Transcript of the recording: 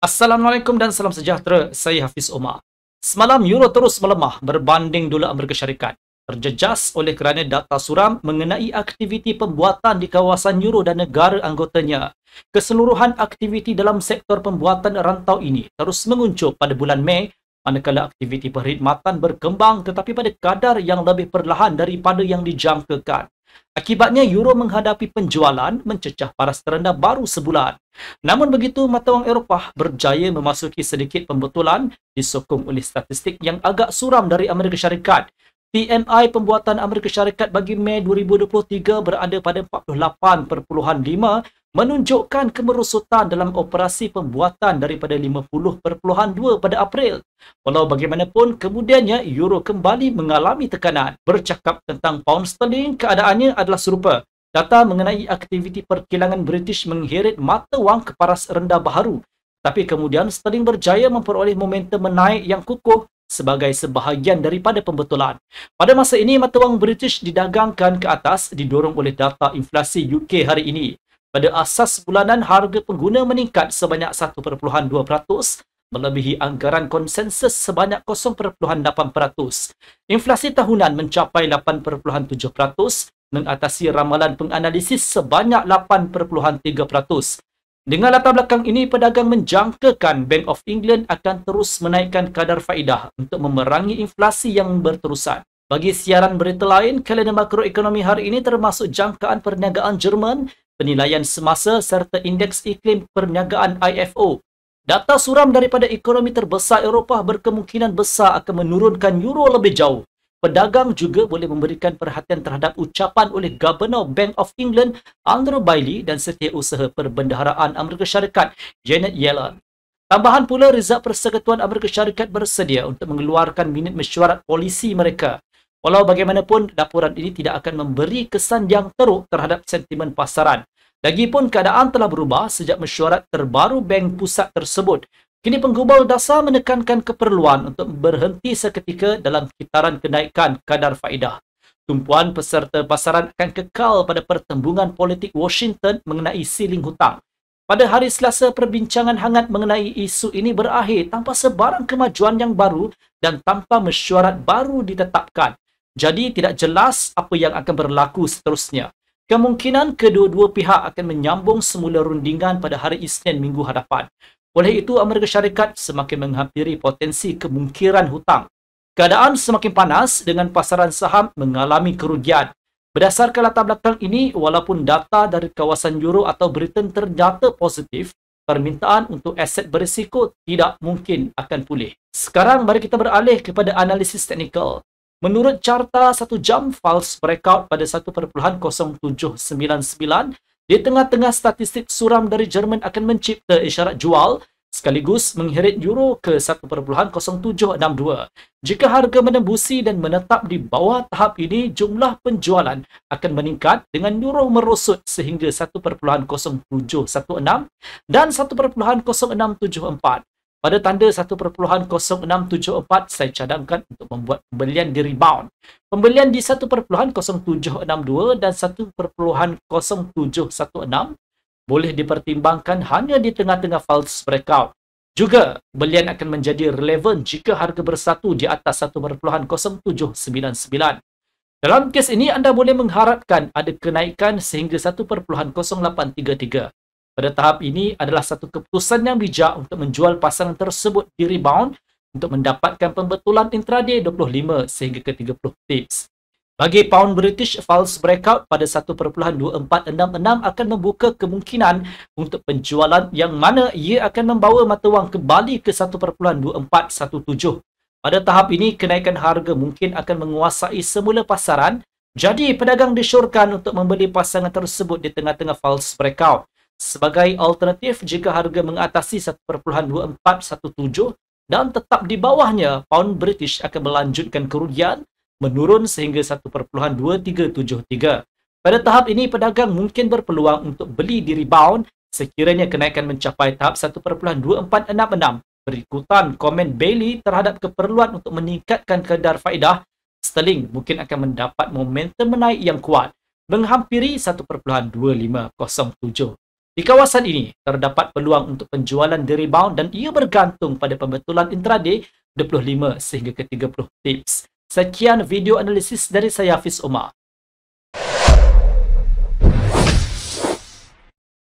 Assalamualaikum dan salam sejahtera, saya Hafiz Omar. Semalam euro terus melemah berbanding dolar Amerika Syarikat. Terjejas oleh kerana data suram mengenai aktiviti pembuatan di kawasan euro dan negara anggotanya. Keseluruhan aktiviti dalam sektor pembuatan rantau ini terus menguncup pada bulan Mei manakala aktiviti perkhidmatan berkembang tetapi pada kadar yang lebih perlahan daripada yang dijangkakan. Akibatnya, euro menghadapi penjualan mencecah paras terendah baru sebulan. Namun begitu, mata wang Eropah berjaya memasuki sedikit pembetulan disokong oleh statistik yang agak suram dari Amerika Syarikat. PMI pembuatan Amerika Syarikat bagi Mei 2023 berada pada 48.5 menunjukkan kemerosotan dalam operasi pembuatan daripada 50.2 pada April. Walau bagaimanapun, kemudiannya euro kembali mengalami tekanan. Bercakap tentang pound sterling, keadaannya adalah serupa. Data mengenai aktiviti perkilangan British mengheret mata wang ke paras rendah baharu. Tapi kemudian sterling berjaya memperoleh momentum menaik yang kukuh sebagai sebahagian daripada pembetulan. Pada masa ini, mata wang British didagangkan ke atas didorong oleh data inflasi UK hari ini. Pada asas bulanan, harga pengguna meningkat sebanyak 1.2% melebihi anggaran konsensus sebanyak 0.8%. Inflasi tahunan mencapai 8.7% mengatasi ramalan penganalisis sebanyak 8.3%. Dengan latar belakang ini, pedagang menjangkakan Bank of England akan terus menaikkan kadar faedah untuk memerangi inflasi yang berterusan. Bagi siaran berita lain, kalender makroekonomi hari ini termasuk jangkaan perniagaan Jerman, penilaian semasa serta indeks iklim perniagaan IFO. Data suram daripada ekonomi terbesar Eropah berkemungkinan besar akan menurunkan euro lebih jauh. Pedagang juga boleh memberikan perhatian terhadap ucapan oleh Governor Bank of England Andrew Bailey dan Setiausaha Perbendaharaan Amerika Syarikat Janet Yellen. Tambahan pula rezab Persekutuan Amerika Syarikat bersedia untuk mengeluarkan minit mesyuarat polisi mereka. Walau bagaimanapun, laporan ini tidak akan memberi kesan yang teruk terhadap sentimen pasaran. Lagipun keadaan telah berubah sejak mesyuarat terbaru bank pusat tersebut Kini penggubal dasar menekankan keperluan untuk berhenti seketika dalam kitaran kenaikan kadar faedah. Tumpuan peserta pasaran akan kekal pada pertembungan politik Washington mengenai siling hutang. Pada hari Selasa, perbincangan hangat mengenai isu ini berakhir tanpa sebarang kemajuan yang baru dan tanpa mesyuarat baru ditetapkan. Jadi tidak jelas apa yang akan berlaku seterusnya. Kemungkinan kedua-dua pihak akan menyambung semula rundingan pada hari Isnin minggu hadapan. Oleh itu, Amerika Syarikat semakin menghampiri potensi kemungkiran hutang. Keadaan semakin panas dengan pasaran saham mengalami kerugian. Berdasarkan latar belakang ini, walaupun data dari kawasan Euro atau Britain ternyata positif, permintaan untuk aset berisiko tidak mungkin akan pulih. Sekarang mari kita beralih kepada analisis teknikal. Menurut carta 1 jam false breakout pada 1.0799, di tengah-tengah statistik suram dari Jerman akan mencipta isyarat jual sekaligus mengheret euro ke 1.0762. Jika harga menembusi dan menetap di bawah tahap ini, jumlah penjualan akan meningkat dengan euro merosot sehingga 1.0716 dan 1.0674. Pada tanda 1.0674, saya cadangkan untuk membuat pembelian di rebound. Pembelian di 1.0762 dan 1.0716 boleh dipertimbangkan hanya di tengah-tengah false breakout. Juga, belian akan menjadi relevan jika harga bersatu di atas 1.0799. Dalam kes ini, anda boleh mengharapkan ada kenaikan sehingga 1.0833. Pada tahap ini adalah satu keputusan yang bijak untuk menjual pasangan tersebut di rebound untuk mendapatkan pembetulan intraday 25 sehingga ke 30 pips. Bagi pound British, false breakout pada 1.2466 akan membuka kemungkinan untuk penjualan yang mana ia akan membawa mata wang kembali ke 1.2417. Pada tahap ini, kenaikan harga mungkin akan menguasai semula pasaran. Jadi, pedagang disyorkan untuk membeli pasangan tersebut di tengah-tengah false breakout sebagai alternatif jika harga mengatasi 1.2417 dan tetap di bawahnya, pound British akan melanjutkan kerugian menurun sehingga 1.2373. Pada tahap ini, pedagang mungkin berpeluang untuk beli di rebound sekiranya kenaikan mencapai tahap 1.2466. Berikutan komen Bailey terhadap keperluan untuk meningkatkan kadar faedah, Sterling mungkin akan mendapat momentum menaik yang kuat menghampiri 1.2507. Di kawasan ini, terdapat peluang untuk penjualan di rebound dan ia bergantung pada pembetulan intraday 25 sehingga ke 30 tips. Sekian video analisis dari saya Hafiz Omar.